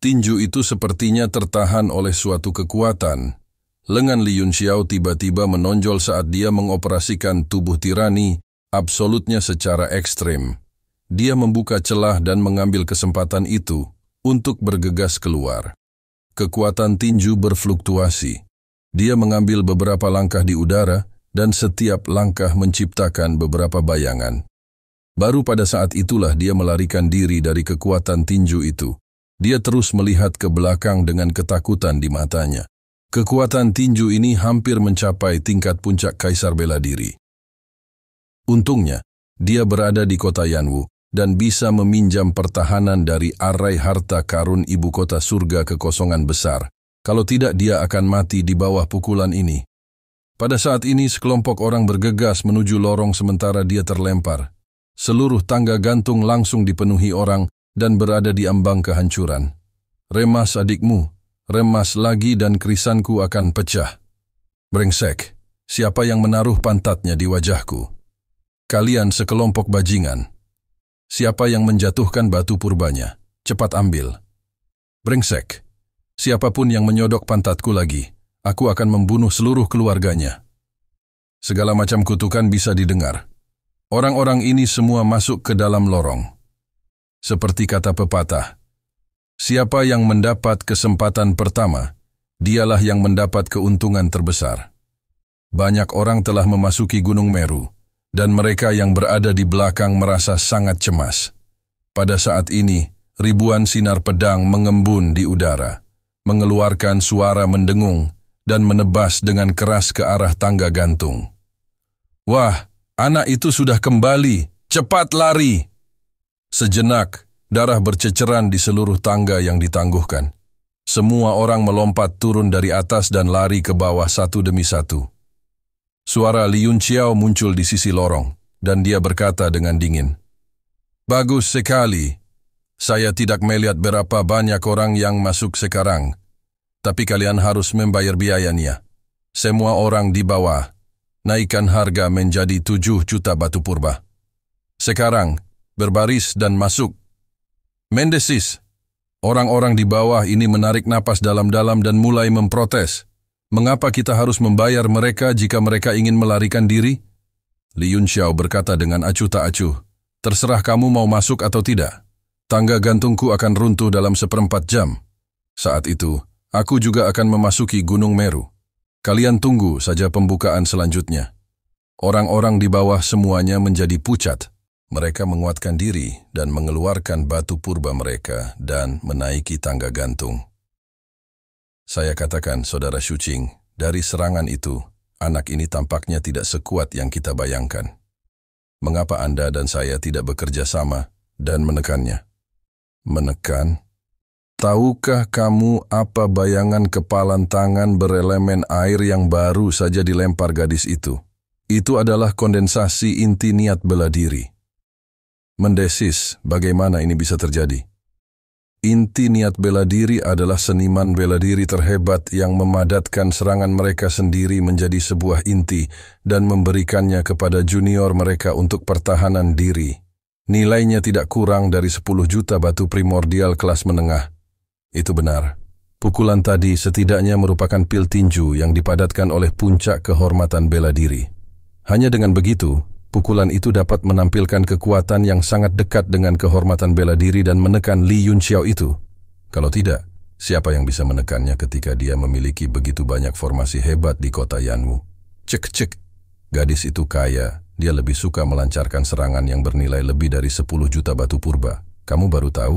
Tinju itu sepertinya tertahan oleh suatu kekuatan. Lengan Li Yunxiao tiba-tiba menonjol saat dia mengoperasikan tubuh tirani absolutnya secara ekstrim. Dia membuka celah dan mengambil kesempatan itu untuk bergegas keluar. Kekuatan tinju berfluktuasi. Dia mengambil beberapa langkah di udara dan setiap langkah menciptakan beberapa bayangan. Baru pada saat itulah dia melarikan diri dari kekuatan tinju itu dia terus melihat ke belakang dengan ketakutan di matanya. Kekuatan tinju ini hampir mencapai tingkat puncak kaisar bela diri. Untungnya, dia berada di kota Yanwu dan bisa meminjam pertahanan dari arai harta karun ibu kota surga kekosongan besar. Kalau tidak, dia akan mati di bawah pukulan ini. Pada saat ini, sekelompok orang bergegas menuju lorong sementara dia terlempar. Seluruh tangga gantung langsung dipenuhi orang dan berada di ambang kehancuran. Remas adikmu, remas lagi dan kerisanku akan pecah. Brengsek, siapa yang menaruh pantatnya di wajahku? Kalian sekelompok bajingan. Siapa yang menjatuhkan batu purbanya? Cepat ambil. Brengsek, siapapun yang menyodok pantatku lagi, aku akan membunuh seluruh keluarganya. Segala macam kutukan bisa didengar. Orang-orang ini semua masuk ke dalam lorong. Seperti kata pepatah, siapa yang mendapat kesempatan pertama, dialah yang mendapat keuntungan terbesar. Banyak orang telah memasuki Gunung Meru, dan mereka yang berada di belakang merasa sangat cemas. Pada saat ini, ribuan sinar pedang mengembun di udara, mengeluarkan suara mendengung dan menebas dengan keras ke arah tangga gantung. Wah, anak itu sudah kembali. Cepat lari! Sejenak, darah berceceran di seluruh tangga yang ditangguhkan. Semua orang melompat turun dari atas dan lari ke bawah satu demi satu. Suara Liun Chiao muncul di sisi lorong, dan dia berkata dengan dingin, Bagus sekali. Saya tidak melihat berapa banyak orang yang masuk sekarang, tapi kalian harus membayar biayanya. Semua orang di bawah, naikkan harga menjadi 7 juta batu purba. Sekarang, berbaris dan masuk. Mendesis, orang-orang di bawah ini menarik napas dalam-dalam dan mulai memprotes. Mengapa kita harus membayar mereka jika mereka ingin melarikan diri? Li Yunxiao berkata dengan acuh tak acuh, terserah kamu mau masuk atau tidak. Tangga gantungku akan runtuh dalam seperempat jam. Saat itu, aku juga akan memasuki Gunung Meru. Kalian tunggu saja pembukaan selanjutnya. Orang-orang di bawah semuanya menjadi pucat. Mereka menguatkan diri dan mengeluarkan batu purba mereka dan menaiki tangga gantung. Saya katakan, Saudara Shuching, dari serangan itu, anak ini tampaknya tidak sekuat yang kita bayangkan. Mengapa Anda dan saya tidak bekerja sama dan menekannya? Menekan? Tahukah kamu apa bayangan kepalan tangan berelemen air yang baru saja dilempar gadis itu? Itu adalah kondensasi inti niat bela diri mendesis bagaimana ini bisa terjadi. Inti niat bela diri adalah seniman bela diri terhebat yang memadatkan serangan mereka sendiri menjadi sebuah inti dan memberikannya kepada junior mereka untuk pertahanan diri. Nilainya tidak kurang dari 10 juta batu primordial kelas menengah. Itu benar. Pukulan tadi setidaknya merupakan pil tinju yang dipadatkan oleh puncak kehormatan bela diri. Hanya dengan begitu, Pukulan itu dapat menampilkan kekuatan yang sangat dekat dengan kehormatan bela diri dan menekan Li Yunxiao itu. Kalau tidak, siapa yang bisa menekannya ketika dia memiliki begitu banyak formasi hebat di kota Yanwu? Cek-cek, gadis itu kaya. Dia lebih suka melancarkan serangan yang bernilai lebih dari 10 juta batu purba. Kamu baru tahu?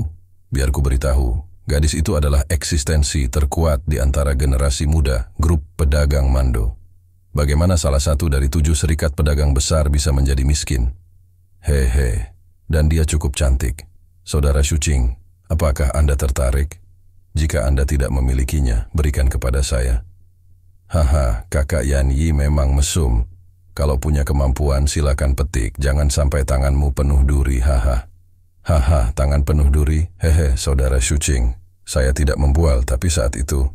Biar ku beritahu, gadis itu adalah eksistensi terkuat di antara generasi muda grup pedagang Mando. Bagaimana salah satu dari tujuh serikat pedagang besar bisa menjadi miskin? Hehe, dan dia cukup cantik. Saudara Shuching, apakah Anda tertarik? Jika Anda tidak memilikinya, berikan kepada saya. Haha, kakak Yan Yi memang mesum. Kalau punya kemampuan, silakan petik. Jangan sampai tanganmu penuh duri, haha. Haha, tangan penuh duri, hehe, saudara Shuching. Saya tidak membual, tapi saat itu...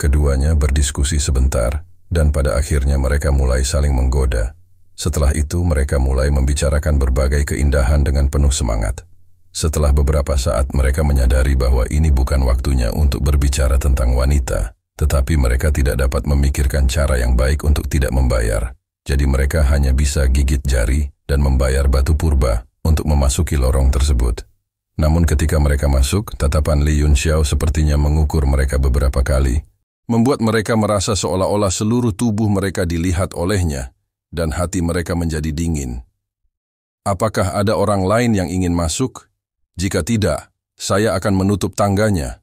Keduanya berdiskusi sebentar, dan pada akhirnya mereka mulai saling menggoda. Setelah itu mereka mulai membicarakan berbagai keindahan dengan penuh semangat. Setelah beberapa saat mereka menyadari bahwa ini bukan waktunya untuk berbicara tentang wanita, tetapi mereka tidak dapat memikirkan cara yang baik untuk tidak membayar. Jadi mereka hanya bisa gigit jari dan membayar batu purba untuk memasuki lorong tersebut. Namun ketika mereka masuk, tatapan Li Yunxiao sepertinya mengukur mereka beberapa kali, membuat mereka merasa seolah-olah seluruh tubuh mereka dilihat olehnya dan hati mereka menjadi dingin. Apakah ada orang lain yang ingin masuk? Jika tidak, saya akan menutup tangganya.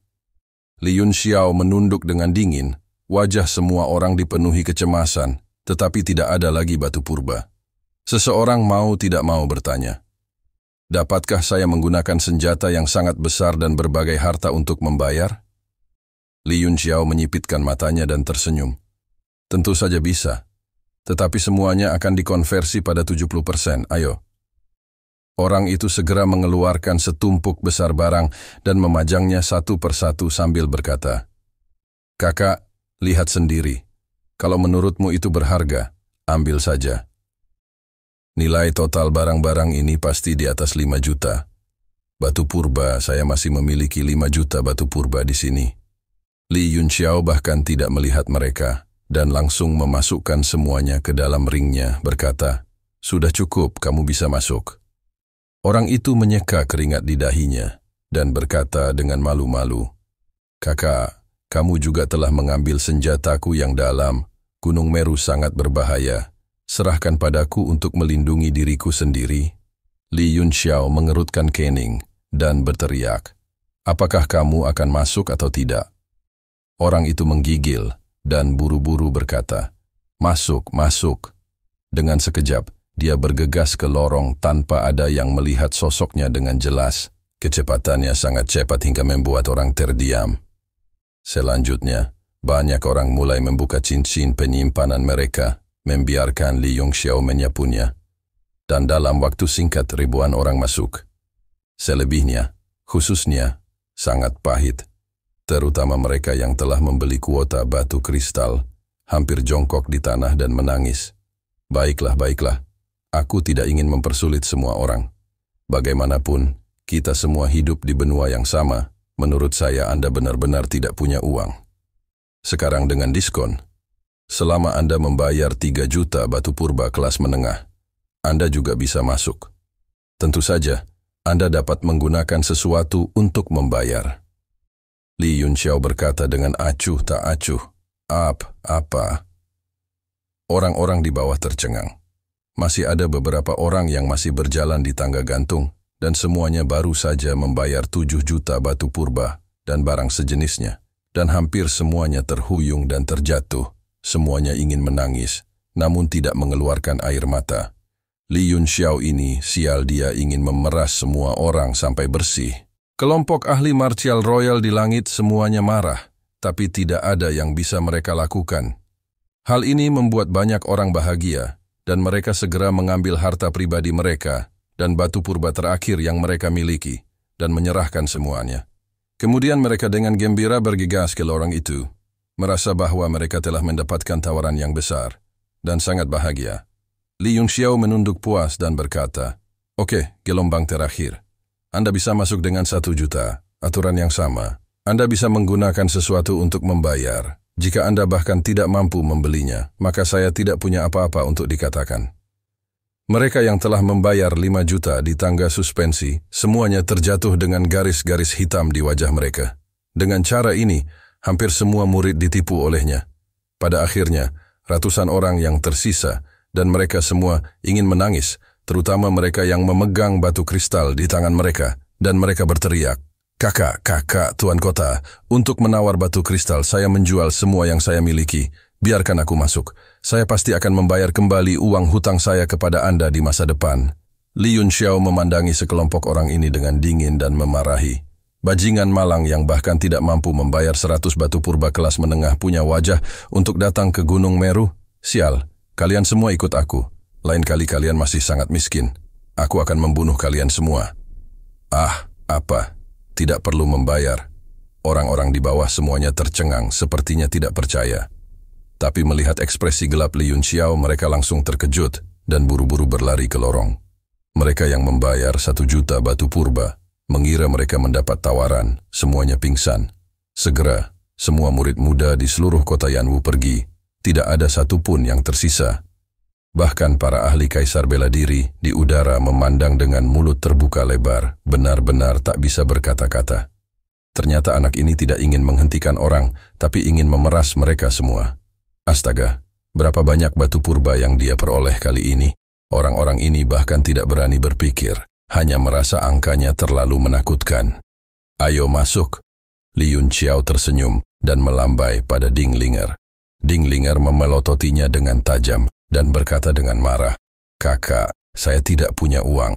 Liun Xiao menunduk dengan dingin, wajah semua orang dipenuhi kecemasan, tetapi tidak ada lagi batu purba. Seseorang mau tidak mau bertanya, Dapatkah saya menggunakan senjata yang sangat besar dan berbagai harta untuk membayar? Li Xiao menyipitkan matanya dan tersenyum. Tentu saja bisa. Tetapi semuanya akan dikonversi pada 70%, ayo. Orang itu segera mengeluarkan setumpuk besar barang dan memajangnya satu persatu sambil berkata, Kakak, lihat sendiri. Kalau menurutmu itu berharga, ambil saja. Nilai total barang-barang ini pasti di atas 5 juta. Batu purba, saya masih memiliki 5 juta batu purba di sini. Li Yunxiao bahkan tidak melihat mereka dan langsung memasukkan semuanya ke dalam ringnya, berkata, Sudah cukup, kamu bisa masuk. Orang itu menyeka keringat di dahinya dan berkata dengan malu-malu, Kakak, kamu juga telah mengambil senjataku yang dalam, Gunung Meru sangat berbahaya. Serahkan padaku untuk melindungi diriku sendiri. Li Yunxiao mengerutkan kening dan berteriak, Apakah kamu akan masuk atau tidak? Orang itu menggigil dan buru-buru berkata, Masuk, masuk. Dengan sekejap, dia bergegas ke lorong tanpa ada yang melihat sosoknya dengan jelas. Kecepatannya sangat cepat hingga membuat orang terdiam. Selanjutnya, banyak orang mulai membuka cincin penyimpanan mereka, membiarkan Li Yongxiao menyapunya. Dan dalam waktu singkat ribuan orang masuk. Selebihnya, khususnya, sangat pahit terutama mereka yang telah membeli kuota batu kristal, hampir jongkok di tanah dan menangis. Baiklah, baiklah, aku tidak ingin mempersulit semua orang. Bagaimanapun, kita semua hidup di benua yang sama, menurut saya Anda benar-benar tidak punya uang. Sekarang dengan diskon, selama Anda membayar 3 juta batu purba kelas menengah, Anda juga bisa masuk. Tentu saja, Anda dapat menggunakan sesuatu untuk membayar. Li Xiao berkata dengan acuh tak acuh, Ap, apa? Orang-orang di bawah tercengang. Masih ada beberapa orang yang masih berjalan di tangga gantung dan semuanya baru saja membayar tujuh juta batu purba dan barang sejenisnya. Dan hampir semuanya terhuyung dan terjatuh. Semuanya ingin menangis, namun tidak mengeluarkan air mata. Li Xiao ini sial dia ingin memeras semua orang sampai bersih. Kelompok ahli martial royal di langit semuanya marah, tapi tidak ada yang bisa mereka lakukan. Hal ini membuat banyak orang bahagia, dan mereka segera mengambil harta pribadi mereka dan batu purba terakhir yang mereka miliki, dan menyerahkan semuanya. Kemudian mereka dengan gembira bergegas ke lorong itu, merasa bahwa mereka telah mendapatkan tawaran yang besar, dan sangat bahagia. Li Yunxiao menunduk puas dan berkata, Oke, okay, gelombang terakhir. Anda bisa masuk dengan satu juta, aturan yang sama. Anda bisa menggunakan sesuatu untuk membayar. Jika Anda bahkan tidak mampu membelinya, maka saya tidak punya apa-apa untuk dikatakan. Mereka yang telah membayar 5 juta di tangga suspensi, semuanya terjatuh dengan garis-garis hitam di wajah mereka. Dengan cara ini, hampir semua murid ditipu olehnya. Pada akhirnya, ratusan orang yang tersisa dan mereka semua ingin menangis terutama mereka yang memegang batu kristal di tangan mereka, dan mereka berteriak, Kakak, kakak, tuan kota, untuk menawar batu kristal saya menjual semua yang saya miliki, biarkan aku masuk. Saya pasti akan membayar kembali uang hutang saya kepada Anda di masa depan. Li Yun Xiao memandangi sekelompok orang ini dengan dingin dan memarahi. Bajingan malang yang bahkan tidak mampu membayar seratus batu purba kelas menengah punya wajah untuk datang ke Gunung Meru? Sial, kalian semua ikut aku. Lain kali kalian masih sangat miskin. Aku akan membunuh kalian semua. Ah, apa? Tidak perlu membayar. Orang-orang di bawah semuanya tercengang, sepertinya tidak percaya. Tapi melihat ekspresi gelap Li Yun mereka langsung terkejut dan buru-buru berlari ke lorong. Mereka yang membayar satu juta batu purba, mengira mereka mendapat tawaran, semuanya pingsan. Segera, semua murid muda di seluruh kota Yanwu pergi. Tidak ada satupun yang tersisa. Bahkan para ahli kaisar bela diri di udara memandang dengan mulut terbuka lebar, benar-benar tak bisa berkata-kata. Ternyata anak ini tidak ingin menghentikan orang, tapi ingin memeras mereka semua. Astaga, berapa banyak batu purba yang dia peroleh kali ini. Orang-orang ini bahkan tidak berani berpikir, hanya merasa angkanya terlalu menakutkan. Ayo masuk. Li Yun Xiao tersenyum dan melambai pada ding ling'er ding ling'er memelototinya dengan tajam, dan berkata dengan marah, Kakak, saya tidak punya uang.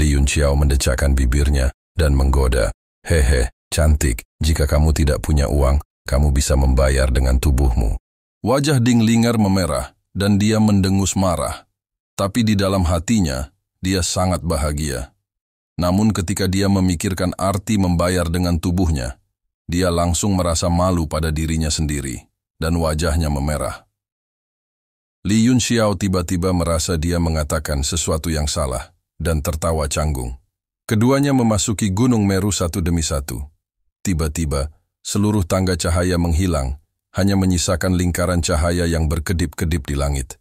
Li Yun Xiao mendecakkan bibirnya dan menggoda. Hehe, cantik, jika kamu tidak punya uang, kamu bisa membayar dengan tubuhmu. Wajah Ding Lingar memerah dan dia mendengus marah. Tapi di dalam hatinya, dia sangat bahagia. Namun ketika dia memikirkan arti membayar dengan tubuhnya, dia langsung merasa malu pada dirinya sendiri, dan wajahnya memerah. Li Yun Xiao tiba-tiba merasa dia mengatakan sesuatu yang salah dan tertawa canggung. Keduanya memasuki Gunung Meru satu demi satu. Tiba-tiba, seluruh tangga cahaya menghilang, hanya menyisakan lingkaran cahaya yang berkedip-kedip di langit.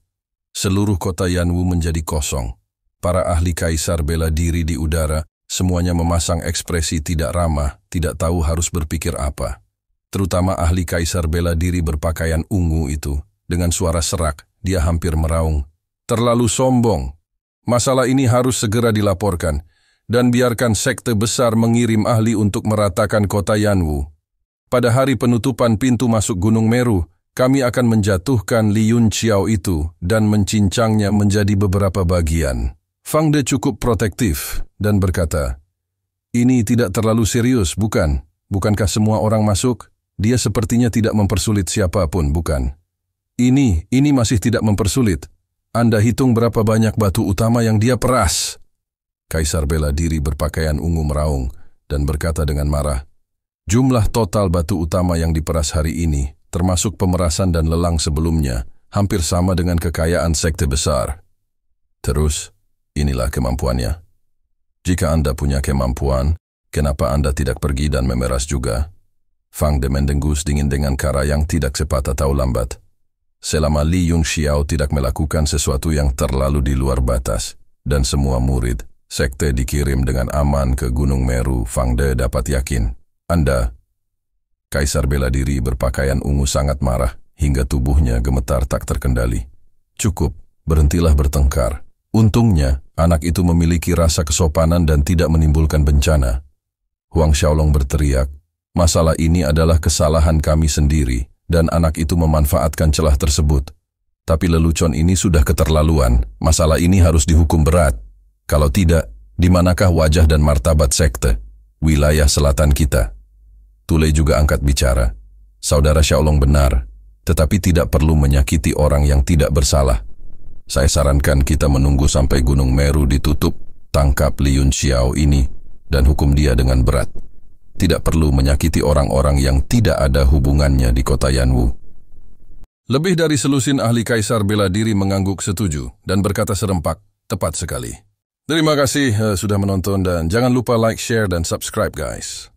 Seluruh kota Yanwu menjadi kosong. Para ahli kaisar bela diri di udara, semuanya memasang ekspresi tidak ramah, tidak tahu harus berpikir apa. Terutama ahli kaisar bela diri berpakaian ungu itu, dengan suara serak dia hampir meraung. Terlalu sombong. Masalah ini harus segera dilaporkan dan biarkan sekte besar mengirim ahli untuk meratakan kota Yanwu. Pada hari penutupan pintu masuk Gunung Meru, kami akan menjatuhkan Liun Chiao itu dan mencincangnya menjadi beberapa bagian. Fang De cukup protektif dan berkata, Ini tidak terlalu serius, bukan? Bukankah semua orang masuk? Dia sepertinya tidak mempersulit siapapun, bukan? Ini, ini masih tidak mempersulit. Anda hitung berapa banyak batu utama yang dia peras. Kaisar bela diri berpakaian ungu meraung dan berkata dengan marah, Jumlah total batu utama yang diperas hari ini, termasuk pemerasan dan lelang sebelumnya, hampir sama dengan kekayaan sekte besar. Terus, inilah kemampuannya. Jika Anda punya kemampuan, kenapa Anda tidak pergi dan memeras juga? Fang de dingin dengan cara yang tidak sepatah tahu lambat selama Li Xiao tidak melakukan sesuatu yang terlalu di luar batas, dan semua murid, sekte dikirim dengan aman ke Gunung Meru, Fang De dapat yakin. Anda, Kaisar bela diri berpakaian ungu sangat marah, hingga tubuhnya gemetar tak terkendali. Cukup, berhentilah bertengkar. Untungnya, anak itu memiliki rasa kesopanan dan tidak menimbulkan bencana. Huang Xiaolong berteriak, masalah ini adalah kesalahan kami sendiri dan anak itu memanfaatkan celah tersebut. Tapi lelucon ini sudah keterlaluan, masalah ini harus dihukum berat. Kalau tidak, di manakah wajah dan martabat sekte, wilayah selatan kita? Tule juga angkat bicara. Saudara Syaolong benar, tetapi tidak perlu menyakiti orang yang tidak bersalah. Saya sarankan kita menunggu sampai Gunung Meru ditutup, tangkap Liun Xiao ini, dan hukum dia dengan berat tidak perlu menyakiti orang-orang yang tidak ada hubungannya di kota Yanwu. Lebih dari selusin ahli kaisar bela diri mengangguk setuju dan berkata serempak, tepat sekali. Terima kasih eh, sudah menonton dan jangan lupa like, share, dan subscribe guys.